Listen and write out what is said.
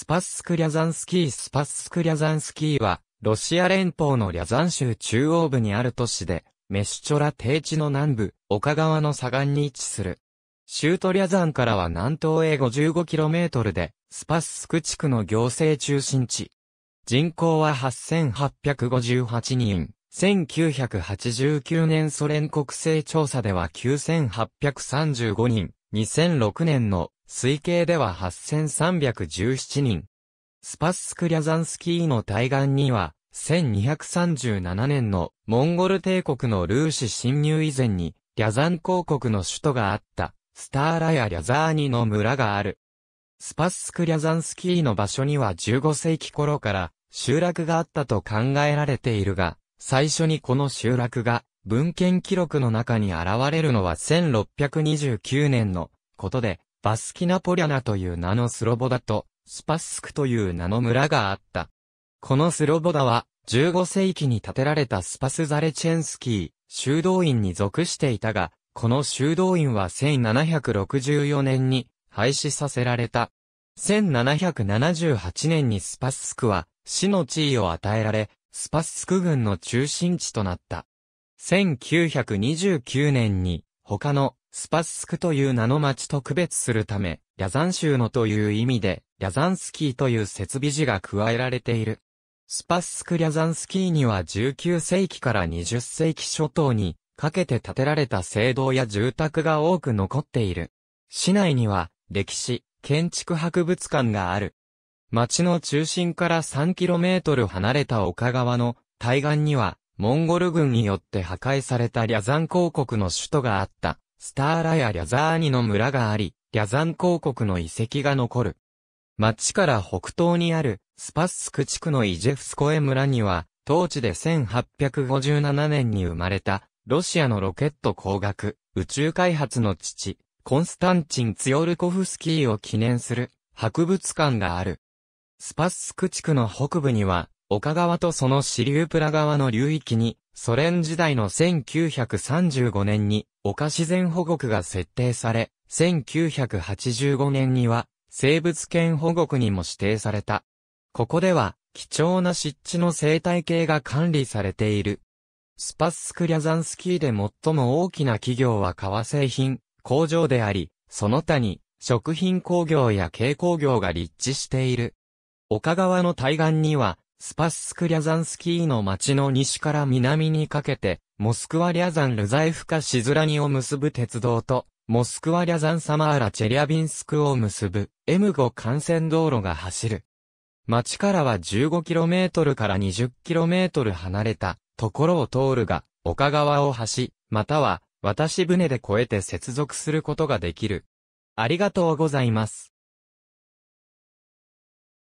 スパスク・リャザンスキースパスク・リャザンスキーは、ロシア連邦のリャザン州中央部にある都市で、メシュチョラ低地の南部、丘川の左岸に位置する。州都リャザンからは南東へ 55km で、スパスク地区の行政中心地。人口は8858人。1989年ソ連国勢調査では9835人。2006年の推計では8317人。スパスクリャザンスキーの対岸には、1237年のモンゴル帝国のルーシ侵入以前に、リャザン公国の首都があった、スターラやリャザーニの村がある。スパスクリャザンスキーの場所には15世紀頃から集落があったと考えられているが、最初にこの集落が文献記録の中に現れるのは1629年のことで、バスキナポリャナという名のスロボダと、スパスクという名の村があった。このスロボダは、15世紀に建てられたスパスザレチェンスキー、修道院に属していたが、この修道院は1764年に廃止させられた。1778年にスパスクは死の地位を与えられ、スパスク軍の中心地となった。1929年に他のスパスクという名の町と区別するため、リャザン州のという意味で、リャザンスキーという設備字が加えられている。スパスク・リャザンスキーには19世紀から20世紀初頭にかけて建てられた聖堂や住宅が多く残っている。市内には歴史、建築博物館がある。町の中心から 3km 離れた丘側の対岸にはモンゴル軍によって破壊されたリャザン公国の首都があった。スターラやリャザーニの村があり、リャザン公国の遺跡が残る。町から北東にある、スパスク地区のイジェフスコエ村には、当地で1857年に生まれた、ロシアのロケット工学、宇宙開発の父、コンスタンチン・ツヨルコフスキーを記念する、博物館がある。スパスク地区の北部には、岡川とその支流プラ川の流域に、ソ連時代の1935年に、丘自然保護区が設定され、1985年には生物圏保護区にも指定された。ここでは貴重な湿地の生態系が管理されている。スパスクリャザンスキーで最も大きな企業は革製品、工場であり、その他に食品工業や軽工業が立地している。丘川の対岸には、スパスクリャザンスキーの町の西から南にかけて、モスクワリャザンルザイフカシズラニを結ぶ鉄道と、モスクワリャザンサマーラチェリャビンスクを結ぶ M5 幹線道路が走る。町からは 15km から 20km 離れたところを通るが、岡川を橋、または渡し船で越えて接続することができる。ありがとうございます。